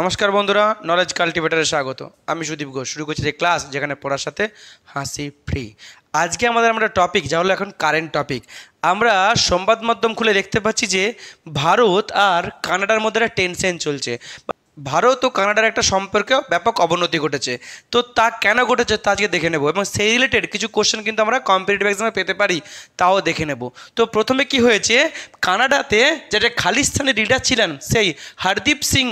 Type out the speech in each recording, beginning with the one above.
নমস্কার বন্ধুরা নলেজ কাল্টিভেটারে স্বাগত আমি সুদীপ ঘোষ শুরু করছি যে ক্লাস যেখানে পড়ার সাথে হাসি ফ্রি আজকে আমাদের আমরা টপিক যা হলো এখন কারেন্ট টপিক আমরা সংবাদ মাধ্যম খুলে দেখতে পাচ্ছি যে ভারত আর কানাডার মধ্যে একটা টেনশন চলছে ভারত ও কানাডার একটা সম্পর্কে ব্যাপক অবনতি ঘটেছে তো তা কেন ঘটেছে তা আজকে দেখে নেব এবং সেই রিলেটেড কিছু কোশ্চেন কিন্তু আমরা কম্পিটিটিভ এক্সামে পেতে পারি তাও দেখে নেব তো প্রথমে কি হয়েছে কানাডাতে যেটা খালিস্তানি লিডার ছিলেন সেই হরদীপ সিং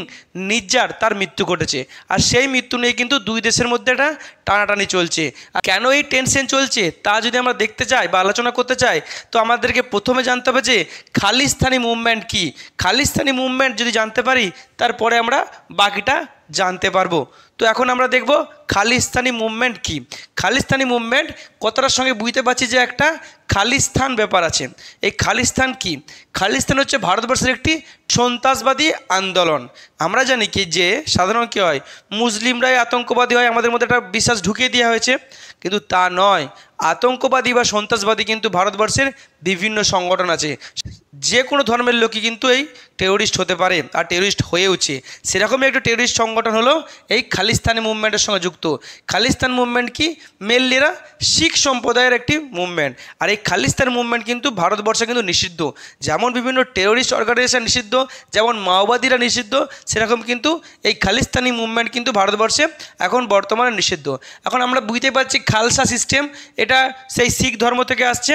নিজ্জার তার মৃত্যু ঘটেছে আর সেই মৃত্যু নিয়ে কিন্তু দুই দেশের মধ্যে একটা টানাটানি চলছে আর কেন এই টেনশন চলছে তা যদি আমরা দেখতে চাই বা আলোচনা করতে চাই তো আমাদেরকে প্রথমে জানতে হবে যে খালিস্তানি মুভমেন্ট কি খালিস্তানি মুভমেন্ট যদি জানতে পারি তারপরে আমরা বাকিটা জানতে পারবো তো এখন আমরা দেখব খালিস্তানি মুভমেন্ট কি খালিস্তানি মুভমেন্ট কতটার সঙ্গে বুঝতে পারছি যে একটা খালিস্তান ব্যাপার আছে এই খালিস্তান কি খালিস্তান হচ্ছে ভারতবর্ষের একটি সন্ত্রাসবাদী আন্দোলন আমরা জানি কি যে সাধারণ কী হয় মুসলিমরাই আতঙ্কবাদী হয় আমাদের মধ্যে একটা বিশ্বাস ঢুকিয়ে দেওয়া হয়েছে কিন্তু তা নয় আতঙ্কবাদী বা সন্ত্রাসবাদী কিন্তু ভারতবর্ষের বিভিন্ন সংগঠন আছে যে কোনো ধর্মের লোকই কিন্তু এই টেরোরিস্ট হতে পারে আর টেরোরিস্ট হয়েওছে সেরকমই একটা টেরোরিস্ট সংগঠন হলো এই খালি খালিস্তানি মুভমেন্টের সঙ্গে যুক্ত খালিস্তান মুভমেন্ট কি মেনলিরা শিখ সম্প্রদায়ের একটি মুভমেন্ট আর এই খালিস্তান মুভমেন্ট কিন্তু ভারতবর্ষে কিন্তু নিষিদ্ধ যেমন বিভিন্ন টেরোরিস্ট অর্গানাইজেশন নিষিদ্ধ যেমন মাওবাদীরা নিষিদ্ধ সেরকম কিন্তু এই খালিস্তানি মুভমেন্ট কিন্তু ভারতবর্ষে এখন বর্তমানে নিষিদ্ধ এখন আমরা বুঝতে পারছি খালসা সিস্টেম এটা সেই শিখ ধর্ম থেকে আসছে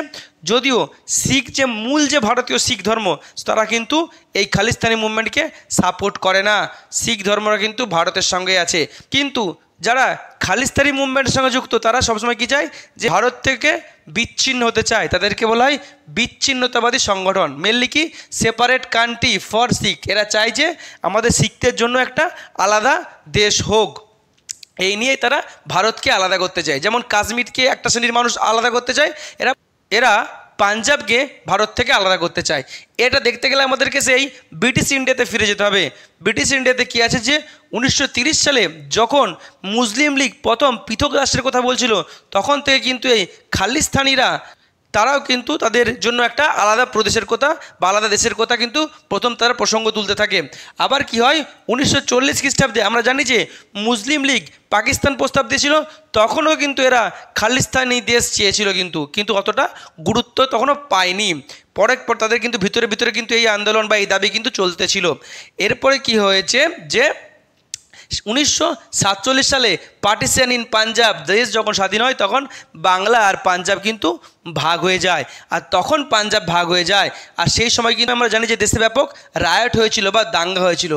যদিও শিখ যে মূল যে ভারতীয় শিখ ধর্ম তারা কিন্তু এই খালিস্তানি মুভমেন্টকে সাপোর্ট করে না শিখ ধর্মরা কিন্তু ভারতের সঙ্গে আছে কিন্তু যারা খালিস্তানি মুভমেন্টের সঙ্গে যুক্ত তারা সবসময় কি চায় যে ভারত থেকে বিচ্ছিন্ন হতে চায় তাদেরকে বলা হয় বিচ্ছিন্নতাবাদী সংগঠন মেনলি কি সেপারেট কান্ট্রি ফর শিখ এরা চায় যে আমাদের শিখদের জন্য একটা আলাদা দেশ হোক এই নিয়ে তারা ভারতকে আলাদা করতে চায় যেমন কাশ্মীরকে একটা শ্রেণীর মানুষ আলাদা করতে চায় এরা এরা পাঞ্জাবকে ভারত থেকে আলাদা করতে চায় এটা দেখতে গেলে আমাদেরকে সেই ব্রিটিশ ইন্ডিয়াতে ফিরে যেতে হবে ব্রিটিশ ইন্ডিয়াতে কি আছে যে উনিশশো সালে যখন মুসলিম লীগ প্রথম পৃথক রাষ্ট্রের কথা বলছিল তখন থেকে কিন্তু এই খালিস্তানিরা তারাও কিন্তু তাদের জন্য একটা আলাদা প্রদেশের কথা বা আলাদা দেশের কথা কিন্তু প্রথম তারা প্রসঙ্গ তুলতে থাকে আবার কি হয় উনিশশো চল্লিশ খ্রিস্টাব্দে আমরা জানি যে মুসলিম লীগ পাকিস্তান প্রস্তাব দিয়েছিল তখনও কিন্তু এরা খালিস্তানি দেশ চেয়েছিল কিন্তু কিন্তু অতটা গুরুত্ব তখনও পায়নি পরের পর তাদের কিন্তু ভিতরে ভিতরে কিন্তু এই আন্দোলন বা এই দাবি কিন্তু চলতেছিল এরপরে কি হয়েছে যে উনিশশো সালে পার্টিসিয়ান ইন পাঞ্জাব দেশ যখন স্বাধীন হয় তখন বাংলা আর পাঞ্জাব কিন্তু ভাগ হয়ে যায় আর তখন পাঞ্জাব ভাগ হয়ে যায় আর সেই সময় কিন্তু আমরা জানি যে দেশে ব্যাপক রায়ট হয়েছিল বা দাঙ্গা হয়েছিল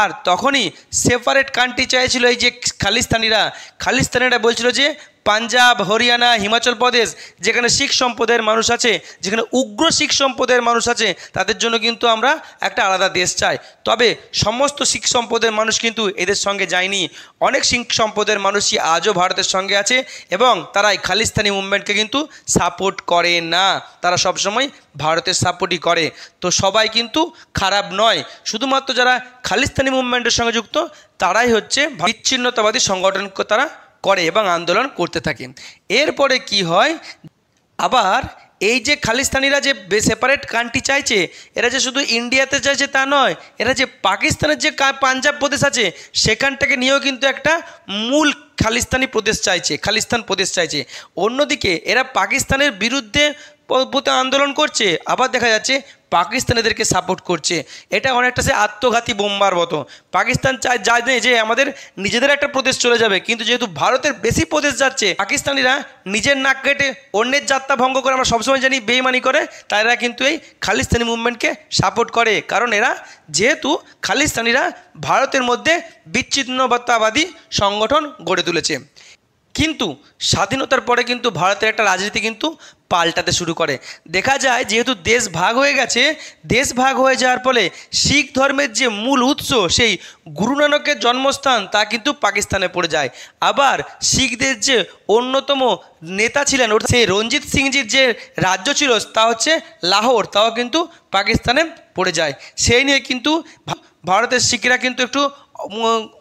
আর তখনই সেপারেট কান্ট্রি চাইছিল এই যে খালিস্তানিরা খালিস্তানিরা বলছিল যে পাঞ্জাব হরিয়ানা হিমাচল প্রদেশ যেখানে শিখ সম্প্রদায়ের মানুষ আছে যেখানে উগ্র শিখ সম্প্রদায়ের মানুষ আছে তাদের জন্য কিন্তু আমরা একটা আলাদা দেশ চাই তবে সমস্ত শিখ সম্প্রদায়ের মানুষ কিন্তু এদের সঙ্গে যায়নি অনেক শিখ সম্প্রদায়ের মানুষই আজও ভারতের সঙ্গে আছে এবং তারা এই খালিস্তানি মুভমেন্টকে কিন্তু সাপোর্ট করে না তারা সবসময় ভারতের সাপোর্টই করে তো সবাই কিন্তু খারাপ নয় শুধুমাত্র যারা খালিস্তানি মুভমেন্টের সঙ্গে যুক্ত তারাই হচ্ছে বিচ্ছিন্নতাবাদী সংগঠন তারা করে এবং আন্দোলন করতে থাকে এরপরে কি হয় আবার এই যে খালিস্তানিরা যে সেপারেট কান্ট্রি চাইছে এরা যে শুধু ইন্ডিয়াতে চাইছে তা নয় এরা যে পাকিস্তানের যে পাঞ্জাব প্রদেশ আছে সেখানটাকে নিয়েও কিন্তু একটা মূল খালিস্তানি প্রদেশ চাইছে খালিস্তান প্রদেশ চাইছে অন্যদিকে এরা পাকিস্তানের বিরুদ্ধে প্রতি আন্দোলন করছে আবার দেখা যাচ্ছে পাকিস্তানিদেরকে সাপোর্ট করছে এটা অনেকটা সে আত্মঘাতী বোম্বার মতো পাকিস্তান চায় যা যে আমাদের নিজেদের একটা প্রদেশ চলে যাবে কিন্তু যেহেতু ভারতের বেশি প্রদেশ যাচ্ছে পাকিস্তানিরা নিজের নাক কেটে অন্যের যাত্রা ভঙ্গ করে আমরা সবসময় জানি বেইমানি করে তারা কিন্তু এই খালিস্তানি মুভমেন্টকে সাপোর্ট করে কারণ এরা যেহেতু খালিস্তানিরা ভারতের মধ্যে বিচ্ছিন্নতাবাদী সংগঠন গড়ে তুলেছে কিন্তু স্বাধীনতার পরে কিন্তু ভারতের একটা রাজনীতি কিন্তু পাল্টাতে শুরু করে দেখা যায় যেহেতু দেশ ভাগ হয়ে গেছে দেশ ভাগ হয়ে যাওয়ার ফলে শিখ ধর্মের যে মূল উৎস সেই গুরু নানকের জন্মস্থান তা কিন্তু পাকিস্তানে পড়ে যায় আবার শিখদের যে অন্যতম নেতা ছিলেন সেই রঞ্জিত সিংজির যে রাজ্য ছিল তা হচ্ছে লাহোর তাও কিন্তু পাকিস্তানে পড়ে যায় সেই নিয়ে কিন্তু ভারতের শিখরা কিন্তু একটু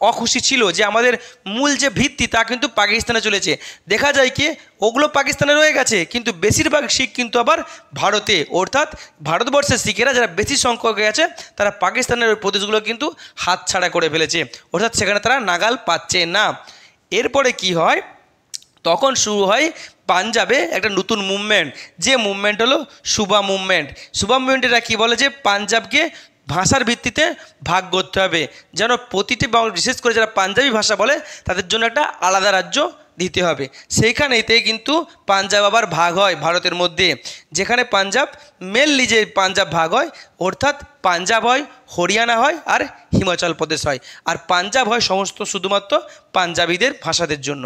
অখুশি ছিল যে আমাদের মূল যে ভিত্তি তা কিন্তু পাকিস্তানে চলেছে দেখা যায় কি ওগুলো পাকিস্তানে রয়ে গেছে কিন্তু বেশিরভাগ শিখ কিন্তু আবার ভারতে অর্থাৎ ভারতবর্ষের শিখেরা যারা বেশি সংখ্যক আছে তারা পাকিস্তানের ওই প্রদেশগুলো কিন্তু হাতছাড়া করে ফেলেছে অর্থাৎ সেখানে তারা নাগাল পাচ্ছে না এরপরে কি হয় তখন শুরু হয় পাঞ্জাবে একটা নতুন মুভমেন্ট যে মুভমেন্ট হলো শুভা মুভমেন্ট শুভা মুভমেন্টেরা কী বলে যে পাঞ্জাবকে ভাষার ভিত্তিতে ভাগ করতে হবে যেন প্রতিটি বিশেষ করে যারা পাঞ্জাবি ভাষা বলে তাদের জন্য একটা আলাদা রাজ্য দিতে হবে সেইখানেতেই কিন্তু পাঞ্জাব আবার ভাগ হয় ভারতের মধ্যে যেখানে পাঞ্জাব মেনলি যে পাঞ্জাব ভাগ হয় অর্থাৎ পাঞ্জাব হয় হরিয়ানা হয় আর হিমাচল প্রদেশ হয় আর পাঞ্জাব হয় সমস্ত শুধুমাত্র পাঞ্জাবিদের ভাষাদের জন্য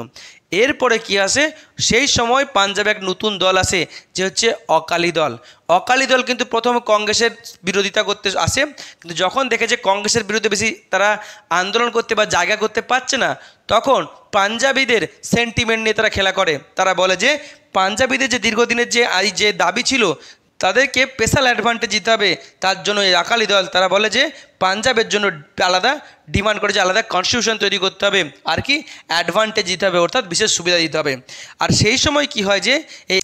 এরপরে কি আসে সেই সময় পাঞ্জাবে এক নতুন দল আসে যে হচ্ছে অকালি দল অকালি দল কিন্তু প্রথম কংগ্রেসের বিরোধিতা করতে আসে কিন্তু যখন দেখে যে কংগ্রেসের বিরুদ্ধে বেশি তারা আন্দোলন করতে বা জায়গা করতে পারছে না তখন পাঞ্জাবিদের সেন্টিমেন্ট নিয়ে তারা খেলা করে তারা বলে যে পাঞ্জাবিদের যে দীর্ঘদিনের যে এই যে দাবি ছিল তাদেরকে স্পেশাল অ্যাডভান্টেজ দিতে হবে তার জন্য এই আকালি দল তারা বলে যে পাঞ্জাবের জন্য আলাদা ডিমান্ড করে যে আলাদা কনস্টিটিউশন তৈরি করতে হবে আর কি অ্যাডভান্টেজ দিতে হবে অর্থাৎ বিশেষ সুবিধা দিতে হবে আর সেই সময় কি হয় যে এই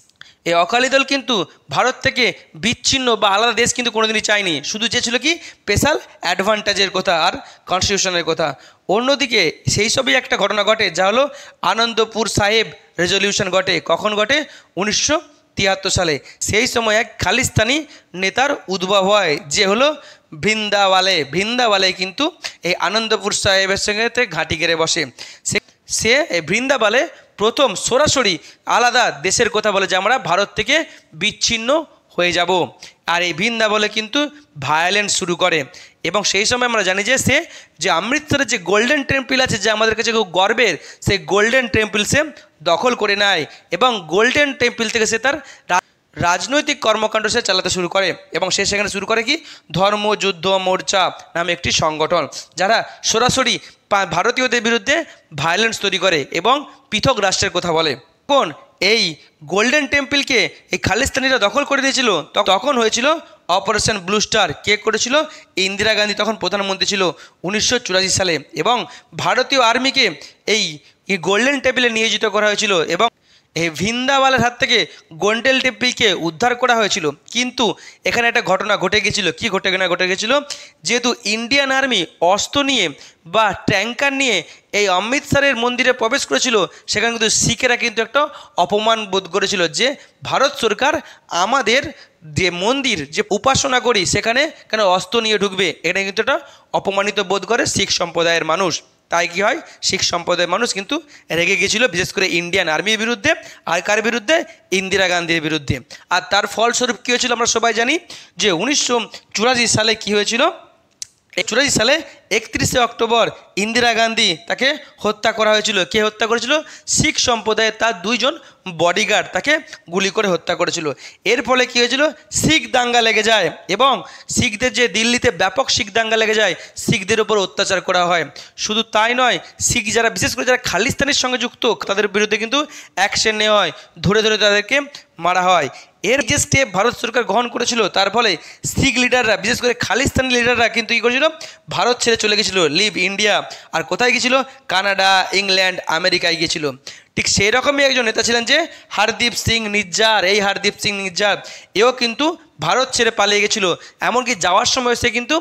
এই অকালি দল কিন্তু ভারত থেকে বিচ্ছিন্ন বা আলাদা দেশ কিন্তু কোনোদিনই চায়নি শুধু চেয়েছিল কি স্পেশাল অ্যাডভান্টেজের কথা আর কনস্টিটিউশনের কথা অন্যদিকে সেই সবই একটা ঘটনা ঘটে যা হলো আনন্দপুর সাহেব রেজলিউশন ঘটে কখন ঘটে উনিশশো তিয়াত্তর সালে সেই সময় এক খালিস্তানি নেতার উদ্ভব হয় যে হলো ভিন্দাওয়ালে ভিন্দাওয়ালে কিন্তু এই আনন্দপুর সাহেবের সঙ্গে ঘাঁটি গেড়ে বসে সে সে বৃন্দাবালে প্রথম সরাসরি আলাদা দেশের কথা বলে যে আমরা ভারত থেকে বিচ্ছিন্ন হয়ে যাব আর এই বৃন্দাবলে কিন্তু ভায়োলেন্স শুরু করে এবং সেই সময় আমরা জানি যে সে যে অমৃতসরের যে গোল্ডেন টেম্পল আছে যে আমাদের কাছে খুব গর্বের সেই গোল্ডেন টেম্পল সে দখল করে নেয় এবং গোল্ডেন টেম্পল থেকে সে তার রাজনৈতিক কর্মকাণ্ড সে চালাতে শুরু করে এবং সে সেখানে শুরু করে কি ধর্ম যুদ্ধ মোর্চা নামে একটি সংগঠন যারা সরাসরি ভারতীয়দের বিরুদ্ধে ভায়োলেন্স তৈরি করে এবং পৃথক রাষ্ট্রের কথা বলে কোন এই গোল্ডেন টেম্পলকে এই খালিস্তানিরা দখল করে দিয়েছিল তখন হয়েছিল অপারেশন ব্লু স্টার কে করেছিল ইন্দিরা গান্ধী তখন প্রধানমন্ত্রী ছিল উনিশশো সালে এবং ভারতীয় আর্মিকে এই গোল্ডেন টেবিলে নিয়োজিত করা হয়েছিল এবং ভিন্দাওয়ালের হাত থেকে গোন্ডেল টেম্পলকে উদ্ধার করা হয়েছিল কিন্তু এখানে একটা ঘটনা ঘটে গেছিল কী ঘটে না ঘটে গেছিল যেহেতু ইন্ডিয়ান আর্মি অস্ত্র নিয়ে বা ট্যাঙ্কার নিয়ে এই অমৃতসরের মন্দিরে প্রবেশ করেছিল সেখানে কিন্তু শিখেরা কিন্তু একটা অপমান বোধ করেছিল যে ভারত সরকার আমাদের যে মন্দির যে উপাসনা করি সেখানে কেন অস্ত্র নিয়ে ঢুকবে এটা কিন্তু একটা অপমানিত বোধ করে শিখ সম্প্রদায়ের মানুষ তাই কি হয় শিখ সম্প্রদায়ের মানুষ কিন্তু রেগে গিয়েছিল বিশেষ করে ইন্ডিয়ান আর্মির বিরুদ্ধে আর কার বিরুদ্ধে ইন্দিরা গান্ধীর বিরুদ্ধে আর তার ফলস্বরূপ কী হয়েছিল আমরা সবাই জানি যে উনিশশো সালে কি হয়েছিল চুরাশি সালে একত্রিশে অক্টোবর ইন্দিরা গান্ধী তাকে হত্যা করা হয়েছিল কে হত্যা করেছিল শিখ সম্প্রদায়ের তার দুইজন বডিগার্ড তাকে গুলি করে হত্যা করেছিল এর ফলে কী হয়েছিল শিখ দাঙ্গা লেগে যায় এবং শিখদের যে দিল্লিতে ব্যাপক শিখ দাঙ্গা লেগে যায় শিখদের উপর অত্যাচার করা হয় শুধু তাই নয় শিখ যারা বিশেষ করে যারা খালিস্তানের সঙ্গে যুক্ত তাদের বিরুদ্ধে কিন্তু অ্যাকশন নেওয়া হয় ধরে ধরে তাদেরকে মারা হয় এর যে স্টেপ ভারত সরকার গ্রহণ করেছিল তার ফলে শিখ লিডাররা বিশেষ করে খালিস্তানি লিডাররা কিন্তু কী করেছিল ভারত ছেড়ে চলে গেছিলো লিভ ইন্ডিয়া আর কোথায় গেছিলো কানাডা ইংল্যান্ড আমেরিকায় গিয়েছিল ঠিক সেই রকমই একজন নেতা ছিলেন যে হারদীপ সিং নিজ্জার এই হারদীপ সিং নিজ্জার এও কিন্তু ভারত ছেড়ে পালিয়ে গেছিলো এমনকি যাওয়ার সময় সে কিন্তু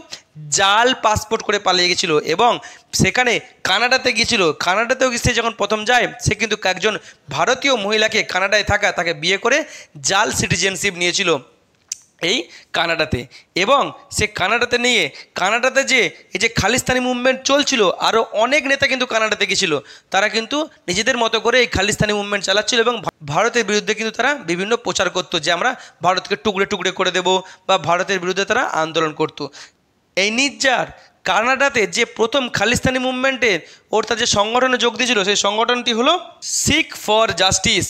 জাল পাসপোর্ট করে পালিয়ে গেছিল এবং সেখানে কানাডাতে গিয়েছিল কানাডাতেও সে যখন প্রথম যায় সে কিন্তু একজন ভারতীয় মহিলাকে কানাডায় থাকা তাকে বিয়ে করে জাল সিটিজেনশিপ নিয়েছিল এই কানাডাতে এবং সে কানাডাতে নিয়ে কানাডাতে যে এই যে খালিস্তানি মুভমেন্ট চলছিল আরও অনেক নেতা কিন্তু কানাডাতে গেছিলো তারা কিন্তু নিজেদের মতো করে এই খালিস্তানি মুভমেন্ট চালাচ্ছিল এবং ভারতের বিরুদ্ধে কিন্তু তারা বিভিন্ন প্রচার করতো যে আমরা ভারতকে টুকরে টুকরে করে দেব বা ভারতের বিরুদ্ধে তারা আন্দোলন করত। এই নির্জার কানাডাতে যে প্রথম খালিস্তানি মুভমেন্টের ওর তার যে সংগঠনে যোগ দিয়েছিল সেই সংগঠনটি হলো শিখ ফর জাস্টিস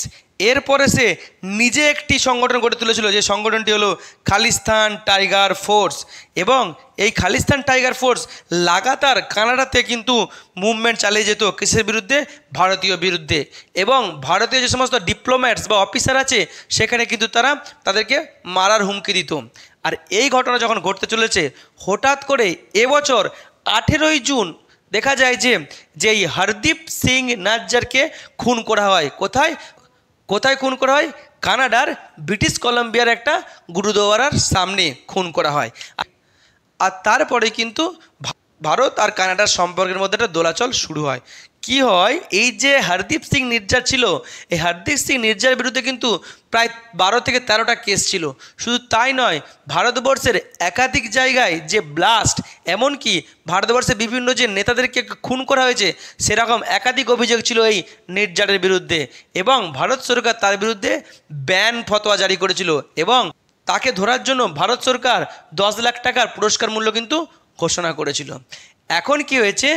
এরপরে সে নিজে একটি সংগঠন গড়ে তুলেছিল যে সংগঠনটি হলো খালিস্তান টাইগার ফোর্স এবং এই খালিস্তান টাইগার ফোর্স লাগাতার কানাডাতে কিন্তু মুভমেন্ট চালিয়ে যেত কিসের বিরুদ্ধে ভারতীয় বিরুদ্ধে এবং ভারতীয় যে সমস্ত ডিপ্লোম্যাটস বা অফিসার আছে সেখানে কিন্তু তারা তাদেরকে মারার হুমকি দিত আর এই ঘটনা যখন ঘটতে চলেছে হঠাৎ করে এবছর আঠেরোই জুন দেখা যায় যে যেই হরদীপ সিং নাজ্জারকে খুন করা হয় কোথায় কোথায় খুন করা হয় কানাডার ব্রিটিশ কলম্বিয়ার একটা গুরুদোয়ারার সামনে খুন করা হয় আর তারপরে কিন্তু ভারত আর কানাডার সম্পর্কের মধ্যে একটা দোলাচল শুরু হয় কি হয় এই যে হরদীপ সিং নির্জা ছিল এই হরদীপ সিং নির্জার বিরুদ্ধে কিন্তু প্রায় বারো থেকে তেরোটা কেস ছিল শুধু তাই নয় ভারতবর্ষের একাধিক জায়গায় যে ব্লাস্ট এমনকি ভারতবর্ষের বিভিন্ন যে নেতাদেরকে খুন করা হয়েছে সেরকম একাধিক অভিযোগ ছিল এই নির্জারের বিরুদ্ধে এবং ভারত সরকার তার বিরুদ্ধে ব্যান ফতোয়া জারি করেছিল এবং তাকে ধরার জন্য ভারত সরকার দশ লাখ টাকার পুরস্কার মূল্য কিন্তু ঘোষণা করেছিল এখন কি হয়েছে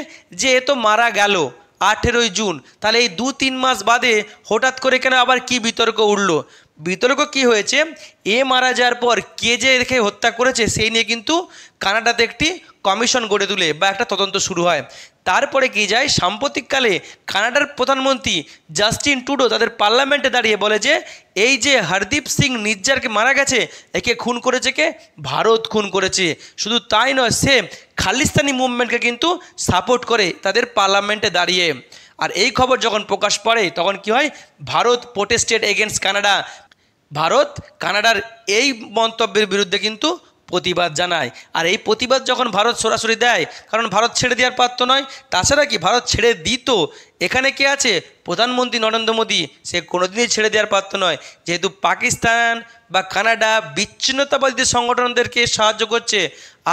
যে এ তো মারা গেল আঠেরোই জুন তাহলে এই দু তিন মাস বাদে হঠাৎ করে কেন আবার কি বিতর্ক উঠল বিতর্ক কি হয়েছে এ মারা যাওয়ার পর কে যে রেখে হত্যা করেছে সেই নিয়ে কিন্তু কানাডাতে একটি কমিশন গড়ে তুলে বা একটা তদন্ত শুরু হয় তারপরে কি যায় সাম্প্রতিককালে কানাডার প্রধানমন্ত্রী জাস্টিন টুডো তাদের পার্লামেন্টে দাঁড়িয়ে বলে যে এই যে হরদীপ সিং নির্জারকে মারা গেছে একে খুন করেছে কে ভারত খুন করেছে শুধু তাই নয় সে খালিস্তানি মুভমেন্টকে কিন্তু সাপোর্ট করে তাদের পার্লামেন্টে দাঁড়িয়ে আর এই খবর যখন প্রকাশ পড়ে তখন কি হয় Bharat protested against Canada Bharat কানাডার এই মন্তব্যের বিরুদ্ধে কিন্তু প্রতিবাদ জানায় আর এই প্রতিবাদ যখন ভারত সরাসরি দেয় কারণ ভারত ছেড়ে দেওয়ার পাত্র নয় তাছাড়া কি ভারত ছেড়ে দিত এখানে কে আছে প্রধানমন্ত্রী নরেন্দ্র মোদী সে কোনোদিনই ছেড়ে দেওয়ার পাত্র নয় যেহেতু পাকিস্তান বা কানাডা বিচ্ছিন্নতাবাদী সংগঠনদেরকে সাহায্য করছে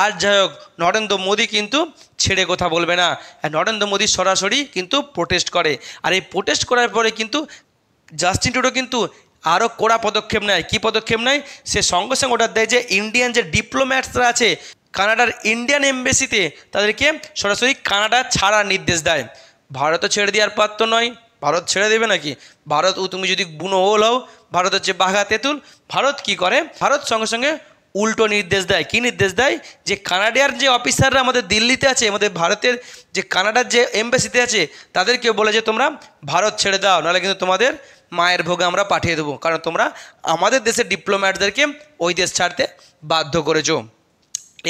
আর যাই হোক নরেন্দ্র মোদী কিন্তু ছেড়ে কথা বলবে না নরেন্দ্র মোদী সরাসরি কিন্তু প্রোটেস্ট করে আর এই প্রোটেস্ট করার পরে কিন্তু জাস্টিন টুডো কিন্তু আরও কড়া পদক্ষেপ নেয় কী পদক্ষেপ নেয় সে সঙ্গে সঙ্গে অর্ডার দেয় যে ইন্ডিয়ান যে ডিপ্লোম্যাটসরা আছে কানাডার ইন্ডিয়ান এমবেসিতে তাদেরকে সরাসরি কানাডা ছাড়ার নির্দেশ দেয় ভারতও ছেড়ে দেওয়ার পাত্র নয় ভারত ছেড়ে দেবে নাকি ভারত ও তুমি যদি বুনো ওল হও ভারত হচ্ছে বাঘা তেঁতুল ভারত কি করে ভারত সঙ্গে সঙ্গে উল্টো নির্দেশ দেয় কী নির্দেশ দেয় যে কানাডিয়ার যে অফিসাররা আমাদের দিল্লিতে আছে আমাদের ভারতের যে কানাডার যে এমবেসিতে আছে তাদেরকে বলে যে তোমরা ভারত ছেড়ে দাও নাহলে কিন্তু তোমাদের মায়ের ভোগে আমরা পাঠিয়ে দেবো কারণ তোমরা আমাদের দেশের ডিপ্লোম্যাটদেরকে ওই দেশ ছাড়তে বাধ্য করেছো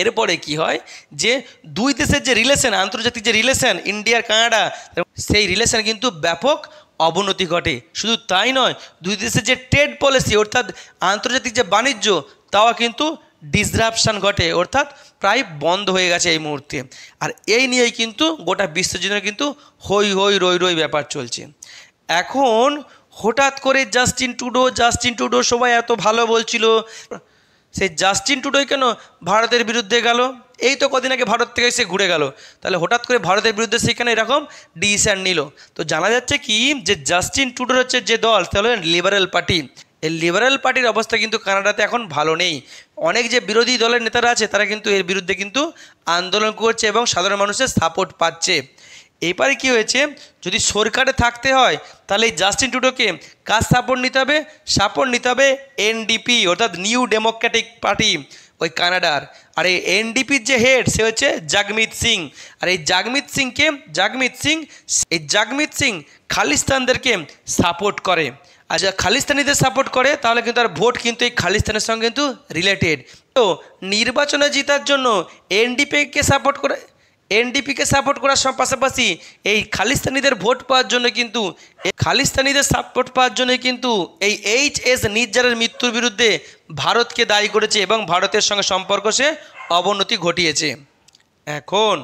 এরপরে কি হয় যে দুই দেশের যে রিলেশন আন্তর্জাতিক যে রিলেশন ইন্ডিয়ার কানাডা সেই রিলেশন কিন্তু ব্যাপক অবনতি ঘটে শুধু তাই নয় দুই দেশের যে ট্রেড পলিসি অর্থাৎ আন্তর্জাতিক যে বাণিজ্য তাও কিন্তু ডিসরাপশান ঘটে অর্থাৎ প্রায় বন্ধ হয়ে গেছে এই মুহূর্তে আর এই নিয়েই কিন্তু গোটা বিশ্বজুড়ে কিন্তু হই হই রই রই ব্যাপার চলছে এখন হঠাৎ করে জাস্টিন টুডো জাস্টিন টুডো সবাই এত ভালো বলছিল সেই জাস্টিন টুডোই কেন ভারতের বিরুদ্ধে গেল এই তো কদিন আগে ভারত থেকে সে ঘুরে গেল তাহলে হঠাৎ করে ভারতের বিরুদ্ধে সেখানে এরকম ডিসিশন নিল তো জানা যাচ্ছে কি যে জাস্টিন টুডোর হচ্ছে যে দল তাহলে লিবারেল পার্টি এই লিবারেল পার্টির অবস্থা কিন্তু কানাডাতে এখন ভালো নেই অনেক যে বিরোধী দলের নেতারা আছে তারা কিন্তু এর বিরুদ্ধে কিন্তু আন্দোলন করছে এবং সাধারণ মানুষের সাপোর্ট পাচ্ছে এবারে কি হয়েছে যদি সরকারে থাকতে হয় তাহলে এই জাস্টিন টুডোকে কাজ সাপোর্ট নিতে হবে সাপোর্ট নিতে হবে এনডিপি অর্থাৎ নিউ ডেমোক্রেটিক পার্টি ওই কানাডার আর এই এনডিপির যে হেড সে হচ্ছে জাগমিত সিং আর এই জাগমিত সিংকে জাগমিত সিং এই জাগমিত সিং খালিস্তানদেরকে সাপোর্ট করে আর যা খালিস্তানিদের সাপোর্ট করে তাহলে কিন্তু তার ভোট কিন্তু এই খালিস্তানের সঙ্গে কিন্তু রিলেটেড তো নির্বাচনে জেতার জন্য এনডিপিকে সাপোর্ট করে এনডিপিকে সাপোর্ট করার পাশাপাশি এই খালিস্তানিদের ভোট পাওয়ার জন্য কিন্তু খালিস্তানিদের সাপোর্ট পাওয়ার জন্য কিন্তু এই এইচ এস নির্জারের মৃত্যুর বিরুদ্ধে ভারতকে দায়ী করেছে এবং ভারতের সঙ্গে সম্পর্ক সে অবনতি ঘটিয়েছে এখন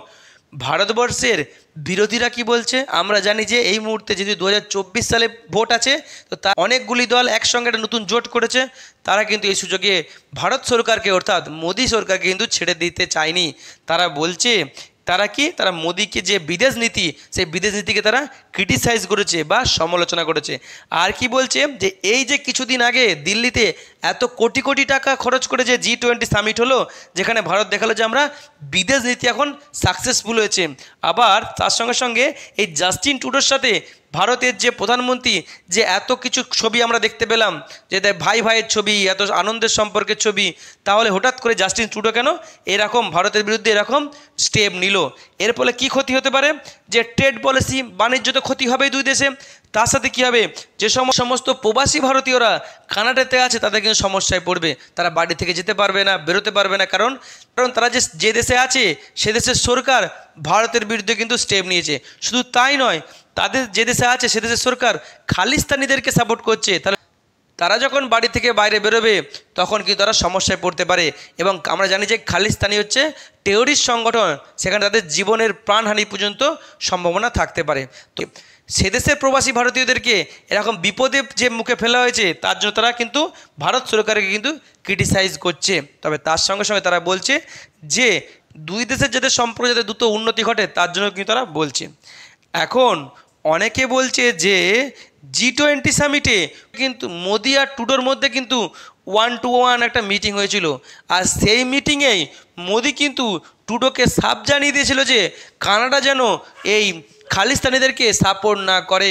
ভারতবর্ষের বিরোধীরা কি বলছে আমরা জানি যে এই মুহূর্তে যদি দু সালে ভোট আছে তো তা অনেকগুলি দল একসঙ্গে একটা নতুন জোট করেছে তারা কিন্তু এই সুযোগে ভারত সরকারকে অর্থাৎ মোদী সরকারকে কিন্তু ছেড়ে দিতে চায়নি তারা বলছে তারা কি তারা মোদীকে যে বিদেশ নীতি সেই বিদেশ নীতিকে তারা ক্রিটিসাইজ করেছে বা সমালোচনা করেছে আর কি বলছে যে এই যে কিছুদিন আগে দিল্লিতে এত কোটি কোটি টাকা খরচ করে যে জি টোয়েন্টি সামিট হলো যেখানে ভারত দেখালো যে আমরা বিদেশ নীতি এখন সাকসেসফুল হয়েছে আবার তার সঙ্গে সঙ্গে এই জাস্টিন টুডোর সাথে ভারতের যে প্রধানমন্ত্রী যে এত কিছু ছবি আমরা দেখতে পেলাম যে ভাই ভাইয়ের ছবি এত আনন্দের সম্পর্কের ছবি তাহলে হঠাৎ করে জাস্টিন ট্রুডো কেন এরকম ভারতের বিরুদ্ধে এরকম স্টেপ নিল এর ফলে কী ক্ষতি হতে পারে যে ট্রেড পলিসি বাণিজ্য তো ক্ষতি হবেই দুই দেশে তার সাথে কী হবে যে সমস্ত প্রবাসী ভারতীয়রা কানাডাতে আছে তাদের কিন্তু সমস্যায় পড়বে তারা বাড়ি থেকে যেতে পারবে না বেরোতে পারবে না কারণ কারণ তারা যে যে দেশে আছে সে দেশের সরকার ভারতের বিরুদ্ধে কিন্তু স্টেপ নিয়েছে শুধু তাই নয় তাদের যে দেশে আছে সে দেশের সরকার খালিস্তানিদেরকে সাপোর্ট করছে তাহলে তারা যখন বাড়ি থেকে বাইরে বেরোবে তখন কিন্তু তারা সমস্যায় পড়তে পারে এবং আমরা জানি যে খালিস্তানি হচ্ছে টেরোরিস্ট সংগঠন সেখানে তাদের জীবনের প্রাণহানি পর্যন্ত সম্ভাবনা থাকতে পারে তো সেদেশের প্রবাসী ভারতীয়দেরকে এরকম বিপদে যে মুখে ফেলা হয়েছে তার জন্য তারা কিন্তু ভারত সরকারকে কিন্তু ক্রিটিসাইজ করছে তবে তার সঙ্গে সঙ্গে তারা বলছে যে দুই দেশের যাতে সম্পর্ক যাতে দ্রুত উন্নতি ঘটে তার জন্য কিন্তু তারা বলছে এখন অনেকে বলছে যে জি টোয়েন্টি সামিটে কিন্তু মোদি আর টুডোর মধ্যে কিন্তু ওয়ান টু ওয়ান একটা মিটিং হয়েছিল আর সেই মিটিংয়েই মোদি কিন্তু টুডোকে সাপ জানিয়ে দিয়েছিল যে কানাডা যেন এই খালিস্তানিদেরকে সাপোর্ট না করে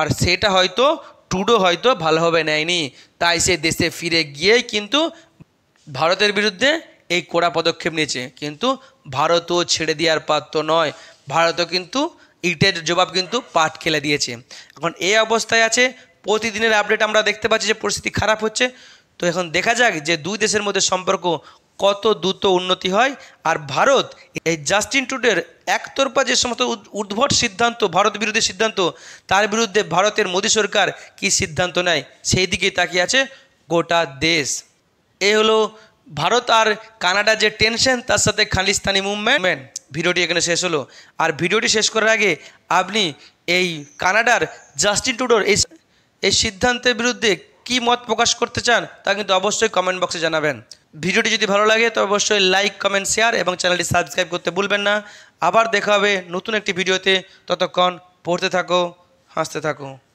আর সেটা হয়তো টুডো হয়তো ভালোভাবে নেয়নি তাই সে দেশে ফিরে গিয়েই কিন্তু ভারতের বিরুদ্ধে এই কড়া পদক্ষেপ নিয়েছে কিন্তু ভারতও ছেড়ে দেওয়ার পাত্র নয় ভারতও কিন্তু ইটের জবাব কিন্তু পাট খেলে দিয়েছে এখন এই অবস্থায় আছে প্রতিদিনের আপডেট আমরা দেখতে পাচ্ছি যে পরিস্থিতি খারাপ হচ্ছে তো এখন দেখা যাক যে দুই দেশের মধ্যে সম্পর্ক কত দ্রুত উন্নতি হয় আর ভারত এই জাস্টিন টুডের একতরফা যে সমস্ত উদ্ভট সিদ্ধান্ত ভারত বিরোধী সিদ্ধান্ত তার বিরুদ্ধে ভারতের মোদী সরকার কি সিদ্ধান্ত নেয় সেই দিকে তাকিয়ে আছে গোটা দেশ এ হলো ভারত আর কানাডা যে টেনশন তার সাথে খালিস্তানি মুভমেন্ট ভিডিওটি এখানে শেষ হলো আর ভিডিওটি শেষ করার আগে আপনি এই কানাডার জাস্টিন টুডোর এই এই সিদ্ধান্তের বিরুদ্ধে কি মত প্রকাশ করতে চান তা কিন্তু অবশ্যই কমেন্ট বক্সে জানাবেন ভিডিওটি যদি ভালো লাগে তো অবশ্যই লাইক কমেন্ট শেয়ার এবং চ্যানেলটি সাবস্ক্রাইব করতে ভুলবেন না আবার দেখা হবে নতুন একটি ভিডিওতে ততক্ষণ পড়তে থাকো হাসতে থাকো